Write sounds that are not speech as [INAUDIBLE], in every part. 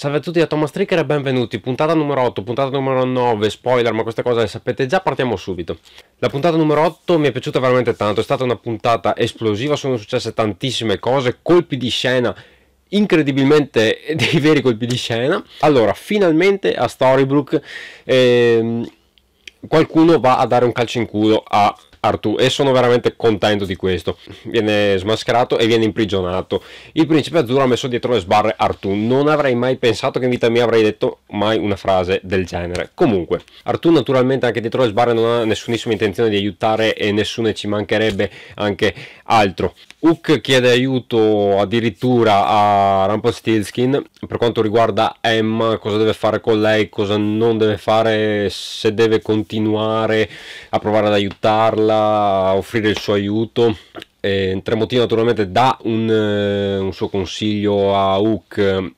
Salve a tutti da Thomas Tricker e benvenuti. Puntata numero 8, puntata numero 9, spoiler, ma queste cose le sapete già, partiamo subito. La puntata numero 8 mi è piaciuta veramente tanto, è stata una puntata esplosiva, sono successe tantissime cose, colpi di scena incredibilmente [LAUGHS] dei veri colpi di scena. Allora, finalmente a Storybrooke ehm, qualcuno va a dare un calcio in culo a Artù e sono veramente contento di questo. Viene smascherato e viene imprigionato. Il principe azzurro ha messo dietro le sbarre Artù. Non avrei mai pensato che in vita mia avrei detto mai una frase del genere. Comunque, Artù naturalmente anche dietro le sbarre non ha nessunissima intenzione di aiutare e nessuno ci mancherebbe anche altro. Hook chiede aiuto addirittura a Rumpelstiltskin per quanto riguarda Emma, cosa deve fare con lei, cosa non deve fare, se deve continuare a provare ad aiutarla a offrire il suo aiuto. Eh, Tremotino naturalmente dà un, eh, un suo consiglio a Hook,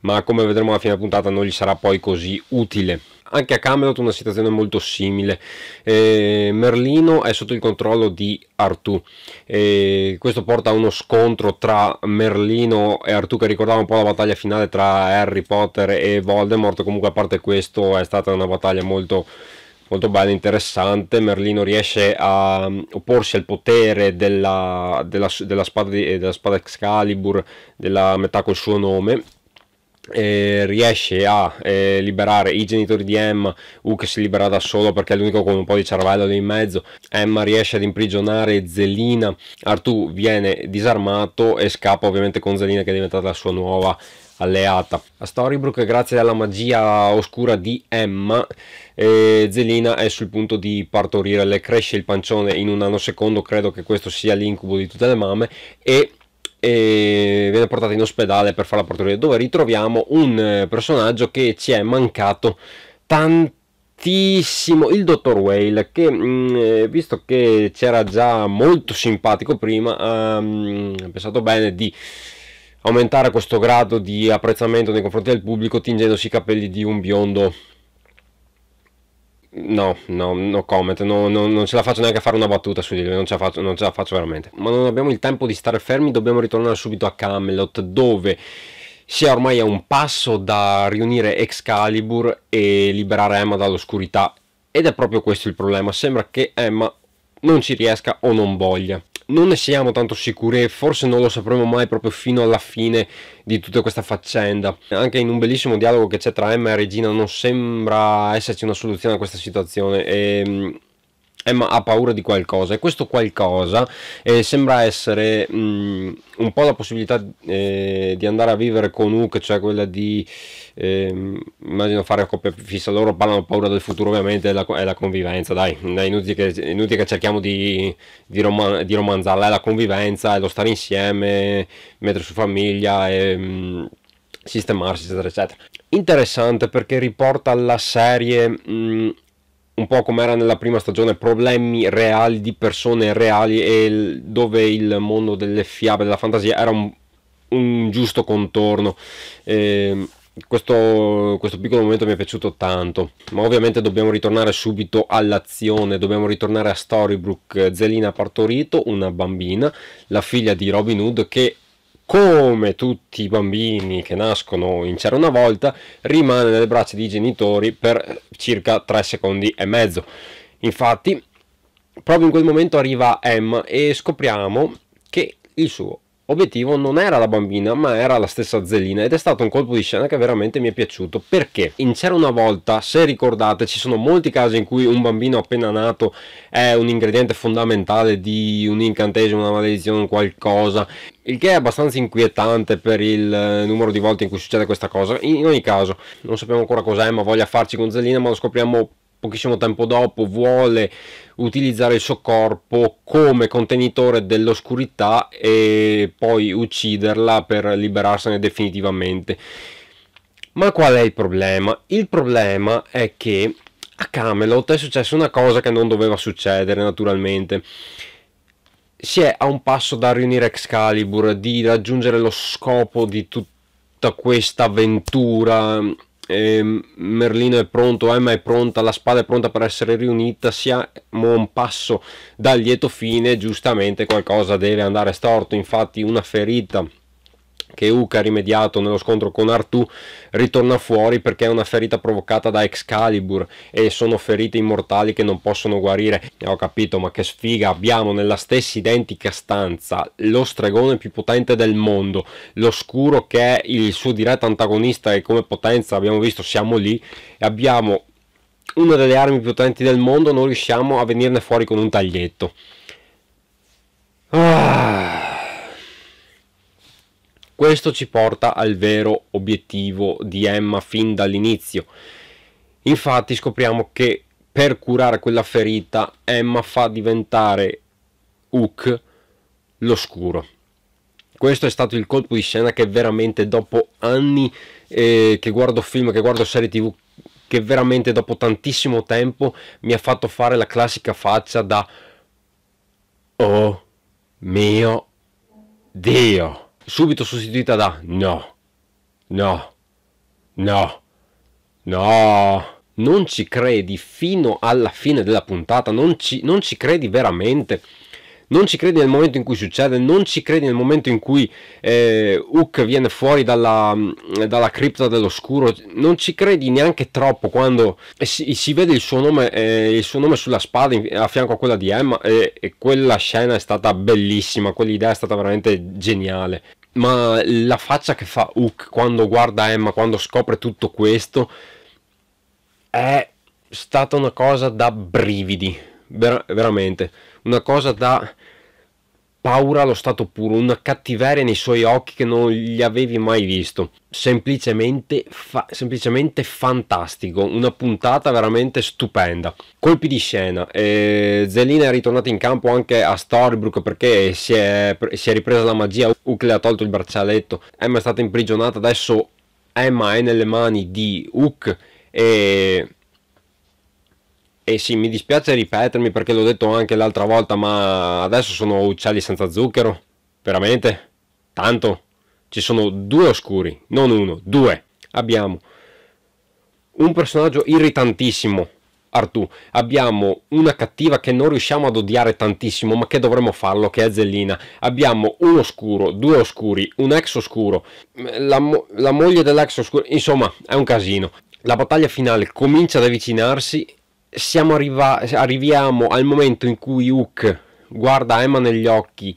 ma come vedremo alla fine della puntata non gli sarà poi così utile anche a Camelot una situazione molto simile. Eh, Merlino è sotto il controllo di Artù. Eh, questo porta a uno scontro tra Merlino e Artù che ricordava un po' la battaglia finale tra Harry Potter e Voldemort. Comunque a parte questo è stata una battaglia molto molto bella, interessante. Merlino riesce a mm, opporsi al potere della, della, della, spada, di, eh, della spada, Excalibur, della metà col suo nome. riesce a eh, liberare i genitori di Emma, U che si libera da solo perché è l'unico con un po' di cervello lì in mezzo. Emma riesce ad imprigionare Zelina. Artù viene disarmato e scappa ovviamente con Zelina che è diventata la sua nuova alleata. A Storybrooke, grazie alla magia oscura di Emma, eh, Zelina è sul punto di partorire, le cresce il pancione in un anno secondo, credo che questo sia l'incubo di tutte le mamme, e e viene portata in ospedale per farla partorire dove ritroviamo un eh, personaggio che ci è mancato tantissimo il dottor Whale che mm, eh, visto che c'era già molto simpatico prima ha mm, pensato bene di aumentare questo grado di apprezzamento nei confronti del pubblico tingendosi i capelli di un biondo No, no, no comment, no, no, non ce la faccio neanche a fare una battuta su di lui, non ce, faccio, non ce la faccio veramente. Ma non abbiamo il tempo di stare fermi, dobbiamo ritornare subito a Camelot, dove si è ormai a un passo da riunire Excalibur e liberare Emma dall'oscurità. Ed è proprio questo il problema, sembra che Emma non ci riesca o non voglia non ne siamo tanto sicuri e forse non lo sapremo mai proprio fino alla fine di tutta questa faccenda. Anche in un bellissimo dialogo che c'è tra Emma e Regina non sembra esserci una soluzione a questa situazione e mm, Emma eh, ha paura di qualcosa e questo qualcosa eh, sembra essere mh, mm, un po' la possibilità eh, di andare a vivere con Hook, cioè quella di eh, immagino fare coppia fissa, loro parlano paura del futuro ovviamente è la, è la convivenza, dai, è inutile che, è inutile che cerchiamo di, di, roman- di, romanzarla, è la convivenza, è lo stare insieme, mettere su famiglia e... Mh, mm, sistemarsi eccetera eccetera interessante perché riporta alla serie mh, mm, un po' come era nella prima stagione, problemi reali di persone reali e il, dove il mondo delle fiabe, della fantasia era un, un giusto contorno. Eh, questo, questo, piccolo momento mi è piaciuto tanto, ma ovviamente dobbiamo ritornare subito all'azione, dobbiamo ritornare a Storybrooke. Zelina ha partorito una bambina, la figlia di Robin Hood, che come tutti i bambini che nascono in C'era una volta, rimane nelle braccia dei genitori per circa 3 secondi e mezzo. Infatti, proprio in quel momento arriva Emma e scopriamo che il suo obiettivo non era la bambina ma era la stessa Zelina ed è stato un colpo di scena che veramente mi è piaciuto perché in C'era una volta se ricordate ci sono molti casi in cui un bambino appena nato è un ingrediente fondamentale di un incantesimo, una maledizione, qualcosa il che è abbastanza inquietante per il eh, numero di volte in cui succede questa cosa in ogni caso non sappiamo ancora cos'è ma voglia farci con Zelina ma lo scopriamo pochissimo tempo dopo vuole utilizzare il suo corpo come contenitore dell'oscurità e poi ucciderla per liberarsene definitivamente. Ma qual è il problema? Il problema è che a Camelot è successa una cosa che non doveva succedere naturalmente. Si è a un passo da riunire Excalibur, di raggiungere lo scopo di tutta questa avventura eh, Merlino è pronto, Emma è pronta, la spada è pronta per essere riunita, siamo un passo dal lieto fine, giustamente qualcosa deve andare storto, infatti una ferita che Uka rimediato nello scontro con Artù ritorna fuori perché è una ferita provocata da Excalibur e sono ferite immortali che non possono guarire e eh, ho capito ma che sfiga abbiamo nella stessa identica stanza lo stregone più potente del mondo l'oscuro che è il suo diretto antagonista e come potenza abbiamo visto siamo lì e abbiamo una delle armi più potenti del mondo non riusciamo a venirne fuori con un taglietto ah questo ci porta al vero obiettivo di Emma fin dall'inizio. Infatti scopriamo che per curare quella ferita Emma fa diventare Hook l'oscuro. Questo è stato il colpo di scena che veramente dopo anni eh, che guardo film, che guardo serie tv, che veramente dopo tantissimo tempo mi ha fatto fare la classica faccia da Oh mio Dio! subito sostituita da no, no, no, no. Non ci credi fino alla fine della puntata, non ci, non ci credi veramente non ci credi nel momento in cui succede, non ci credi nel momento in cui eh, Hook viene fuori dalla, mm, dalla, cripta dell'oscuro, non ci credi neanche troppo quando eh, si, si vede il suo, nome, eh, il suo, nome, sulla spada a fianco a quella di Emma e, e quella scena è stata bellissima, quell'idea è stata veramente geniale. Ma la faccia che fa Hook quando guarda Emma, quando scopre tutto questo, è stata una cosa da brividi Ver- veramente, una cosa da paura allo stato puro, una cattiveria nei suoi occhi che non gli avevi mai visto. Semplicemente, fa- semplicemente fantastico, una puntata veramente stupenda. Colpi di scena, eh, Zelina è ritornata in campo anche a Storybrooke perché si è, si è ripresa la magia, Uke le ha tolto il braccialetto, Emma è stata imprigionata, adesso Emma è nelle mani di Hook e e sì, mi dispiace ripetermi perché l'ho detto anche l'altra volta, ma adesso sono uccelli senza zucchero. Veramente? Tanto? Ci sono due oscuri, non uno, due. Abbiamo un personaggio irritantissimo, Artù. Abbiamo una cattiva che non riusciamo ad odiare tantissimo, ma che dovremmo farlo, che è Zellina. Abbiamo un oscuro, due oscuri, un ex oscuro, la, mo la moglie dell'ex oscuro. Insomma, è un casino. La battaglia finale comincia ad avvicinarsi siamo arriva- arriviamo al momento in cui Hook guarda Emma negli occhi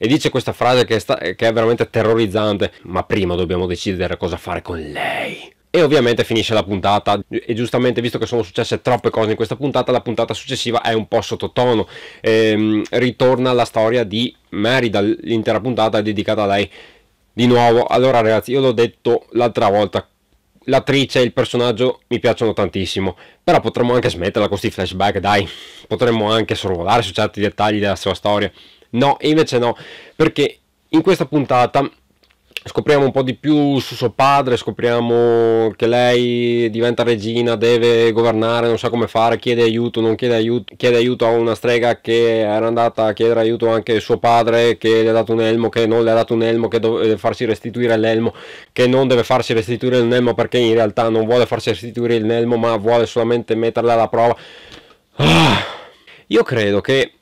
e dice questa frase che è, sta- che è veramente terrorizzante, ma prima dobbiamo decidere cosa fare con lei. E ovviamente finisce la puntata e giustamente visto che sono successe troppe cose in questa puntata, la puntata successiva è un po' sottotono. Ehm, ritorna la storia di Merida, l'intera puntata è dedicata a lei. Di nuovo, allora ragazzi, io l'ho detto l'altra volta, l'attrice e il personaggio mi piacciono tantissimo, però potremmo anche smetterla con questi flashback, dai, potremmo anche sorvolare su certi dettagli della sua storia. No, e invece no, perché in questa puntata scopriamo un po' di più su suo padre, scopriamo che lei diventa regina, deve governare, non sa come fare, chiede aiuto, non chiede aiuto, chiede aiuto a una strega che era andata a chiedere aiuto anche a suo padre che le ha dato un elmo, che non le ha dato un elmo, che deve eh, farsi restituire l'elmo, che non deve farsi restituire l'elmo perché in realtà non vuole farsi restituire l'elmo ma vuole solamente metterla alla prova. Ah. Io credo che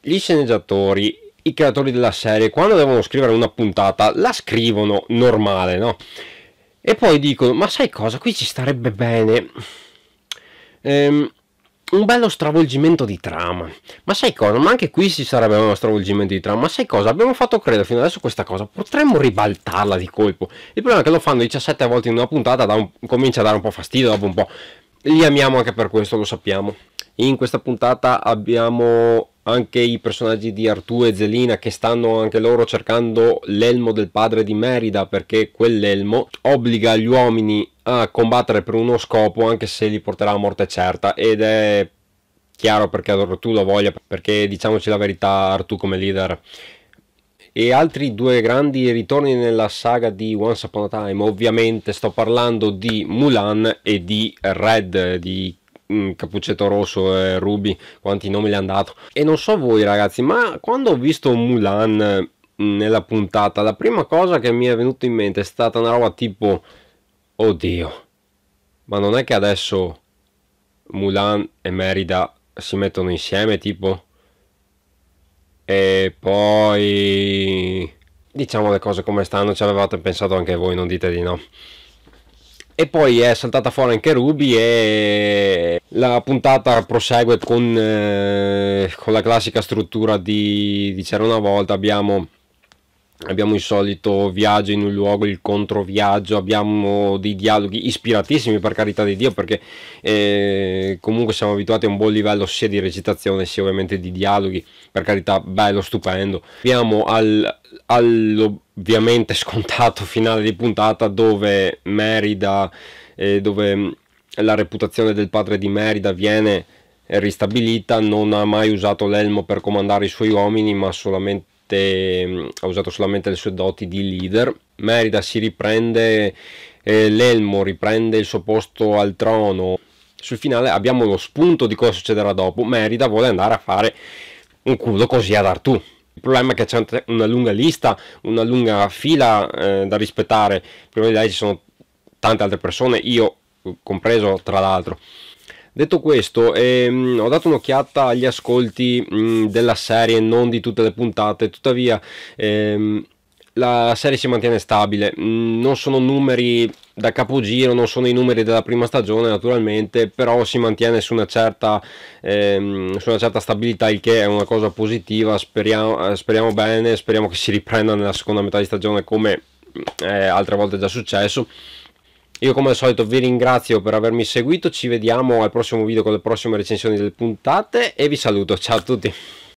gli sceneggiatori i creatori della serie quando devono scrivere una puntata la scrivono normale, no? E poi dicono, ma sai cosa, qui ci starebbe bene ehm, un bello stravolgimento di trama. Ma sai cosa, ma anche qui ci sarebbe uno stravolgimento di trama. Ma sai cosa, abbiamo fatto credo fino adesso questa cosa, potremmo ribaltarla di colpo. Il problema è che lo fanno 17 volte in una puntata, un... comincia a dare un po' fastidio dopo un po'. Li amiamo anche per questo, lo sappiamo. In questa puntata abbiamo anche i personaggi di Artù e Zelina che stanno anche loro cercando l'elmo del padre di Merida perché quell'elmo obbliga gli uomini a combattere per uno scopo anche se li porterà a morte certa ed è chiaro perché Artù lo voglia perché diciamoci la verità Artù come leader e altri due grandi ritorni nella saga di Once Upon a Time ovviamente sto parlando di Mulan e di Red di Mm, Cappuccetto Rosso e Ruby, quanti nomi le hanno dato. E non so voi ragazzi, ma quando ho visto Mulan mm, nella puntata, la prima cosa che mi è venuta in mente è stata una roba tipo, oddio, ma non è che adesso Mulan e Merida si mettono insieme tipo? E poi diciamo le cose come stanno, ci avevate pensato anche voi, non dite di no e poi è saltata fuori anche Ruby e la puntata prosegue con, eh, con la classica struttura di, di c'era una volta abbiamo abbiamo il solito viaggio in un luogo, il controviaggio, abbiamo dei dialoghi ispiratissimi per carità di Dio perché eh, comunque siamo abituati a un buon livello sia di recitazione sia ovviamente di dialoghi, per carità bello, stupendo. Abbiamo al, all'ovviamente scontato [LAUGHS] finale di puntata dove Merida, eh, dove mm, la reputazione del padre di Merida viene ristabilita, non ha mai usato l'elmo per comandare i suoi uomini ma solamente solamente, ha usato solamente le sue doti di leader. Merida si riprende eh, l'elmo, riprende il suo posto al trono. Sul finale abbiamo lo spunto di cosa succederà dopo. Merida vuole andare a fare un culo così ad Artù. Il problema è che c'è una lunga lista, una lunga fila eh, da rispettare. Prima di lei ci sono tante altre persone, io compreso tra l'altro. Detto questo, ehm, ho dato un'occhiata agli ascolti mh, mm, della serie, non di tutte le puntate, tuttavia ehm, la serie si mantiene stabile, mh, mm, non sono numeri da capogiro, non sono i numeri della prima stagione naturalmente, però si mantiene su una certa, ehm, su una certa stabilità, il che è una cosa positiva, speriamo, speriamo bene, speriamo che si riprenda nella seconda metà di stagione come eh, altre volte è già successo. Io come al solito vi ringrazio per avermi seguito, ci vediamo al prossimo video con le prossime recensioni delle puntate e vi saluto, ciao a tutti!